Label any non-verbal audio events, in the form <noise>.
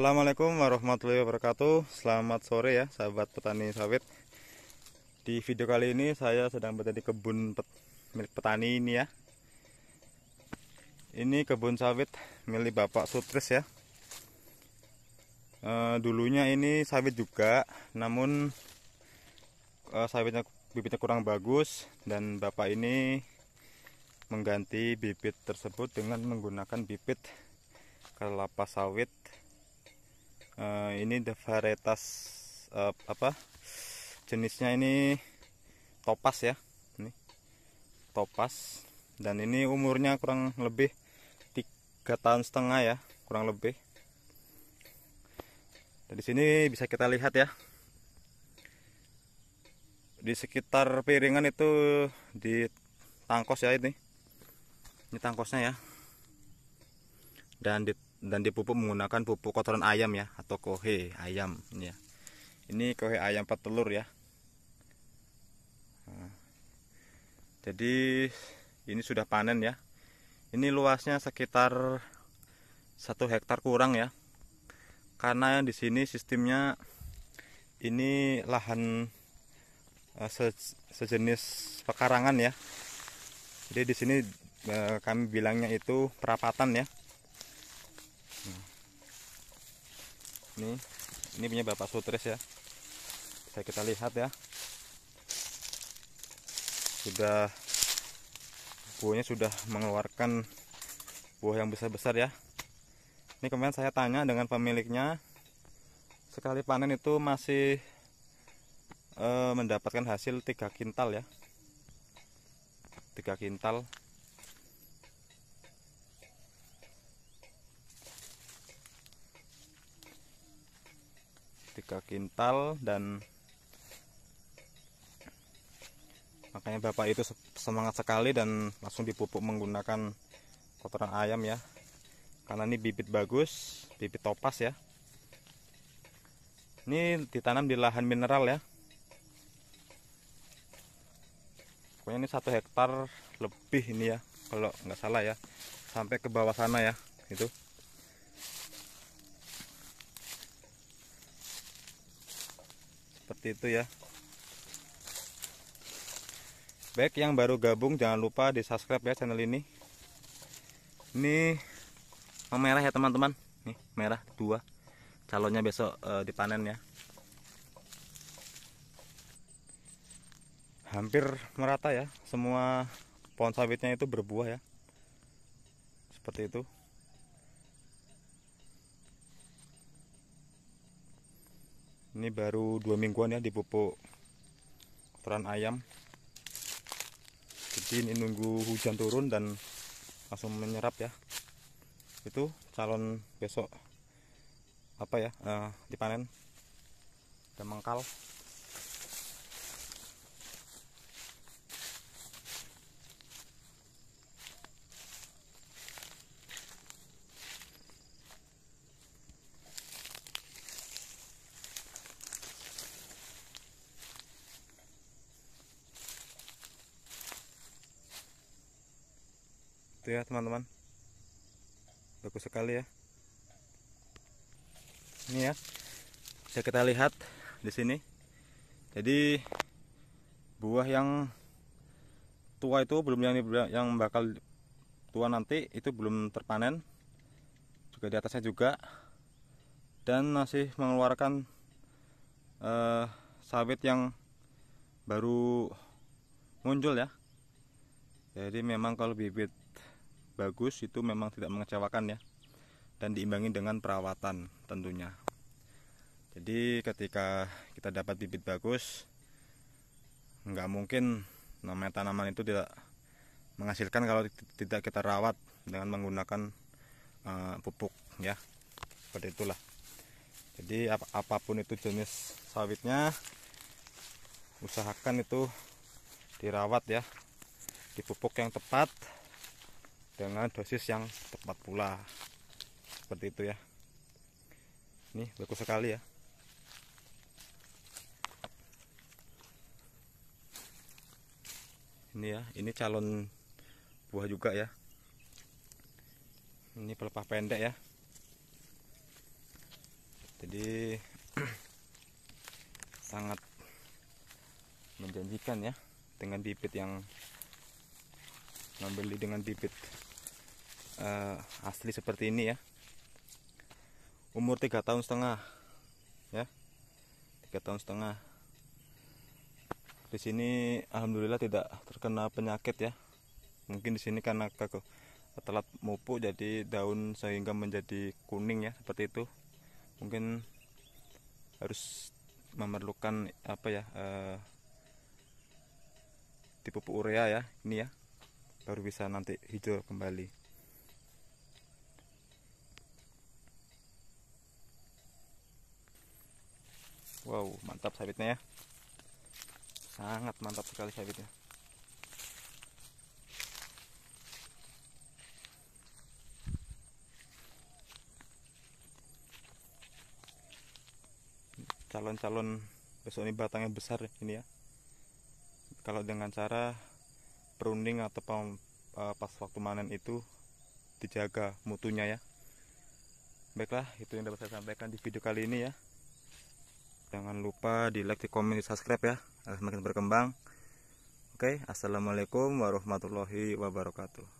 Assalamualaikum warahmatullahi wabarakatuh Selamat sore ya sahabat petani sawit Di video kali ini saya sedang berada di kebun pet milik petani ini ya Ini kebun sawit milik Bapak Sutris ya e, Dulunya ini sawit juga Namun e, sawitnya bibitnya kurang bagus Dan Bapak ini mengganti bibit tersebut dengan menggunakan bibit kelapa sawit uh, ini the varietas uh, apa jenisnya ini topas ya ini topas dan ini umurnya kurang lebih tiga tahun setengah ya kurang lebih dari sini bisa kita lihat ya di sekitar piringan itu di tangkos ya ini ini tangkosnya ya dan di dan dipupuk menggunakan pupuk kotoran ayam ya atau kohe ayam ini ya. Ini kohe ayam petelur ya. Nah. jadi ini sudah panen ya. Ini luasnya sekitar satu hektar kurang ya. Karena di sini sistemnya ini lahan eh, sejenis pekarangan ya. Jadi di sini eh, kami bilangnya itu perapatan ya. nih ini punya bapak sutris ya saya kita lihat ya sudah buahnya sudah mengeluarkan buah yang besar-besar ya ini kemarin saya tanya dengan pemiliknya sekali panen itu masih e, mendapatkan hasil tiga kintal ya tiga kintal tiga kintal dan makanya bapak itu semangat sekali dan langsung dipupuk menggunakan kotoran ayam ya karena ini bibit bagus bibit topas ya ini ditanam di lahan mineral ya pokoknya ini satu hektar lebih ini ya kalau nggak salah ya sampai ke bawah sana ya itu seperti itu ya baik yang baru gabung jangan lupa di subscribe ya channel ini ini merah ya teman-teman nih merah dua calonnya besok e, dipanen ya hampir merata ya semua pohon sawitnya itu berbuah ya seperti itu ini baru dua mingguan ya dipupuk peran ayam jadi ini nunggu hujan turun dan langsung menyerap ya itu calon besok apa ya uh, dipanen dan mengkal itu ya teman-teman bagus sekali ya ini ya bisa kita lihat di sini jadi buah yang tua itu belum yang yang bakal tua nanti itu belum terpanen juga di atasnya juga dan masih mengeluarkan eh, sawit yang baru muncul ya jadi memang kalau bibit bagus itu memang tidak mengecewakan ya dan diimbangi dengan perawatan tentunya jadi ketika kita dapat bibit bagus nggak mungkin namanya tanaman itu tidak menghasilkan kalau tidak kita rawat dengan menggunakan uh, pupuk ya seperti itulah jadi ap apapun itu jenis sawitnya usahakan itu dirawat ya di pupuk yang tepat dengan dosis yang tepat pula seperti itu ya ini bagus sekali ya ini ya ini calon buah juga ya ini pelepah pendek ya jadi <clears throat> sangat menjanjikan ya dengan bibit yang membeli dengan bibit uh, asli seperti ini ya umur tiga tahun setengah ya tiga tahun setengah di sini alhamdulillah tidak terkena penyakit ya mungkin di sini karena kaku telat mupuk jadi daun sehingga menjadi kuning ya seperti itu mungkin harus memerlukan apa ya e, eh, tipe urea ya ini ya baru bisa nanti hijau kembali Wow, mantap sawitnya ya. Sangat mantap sekali sawitnya. Calon-calon besok ini batangnya besar ini ya. Kalau dengan cara pruning atau e, pas waktu panen itu dijaga mutunya ya. Baiklah, itu yang dapat saya sampaikan di video kali ini ya jangan lupa di like di komen di subscribe ya agar semakin berkembang oke assalamualaikum warahmatullahi wabarakatuh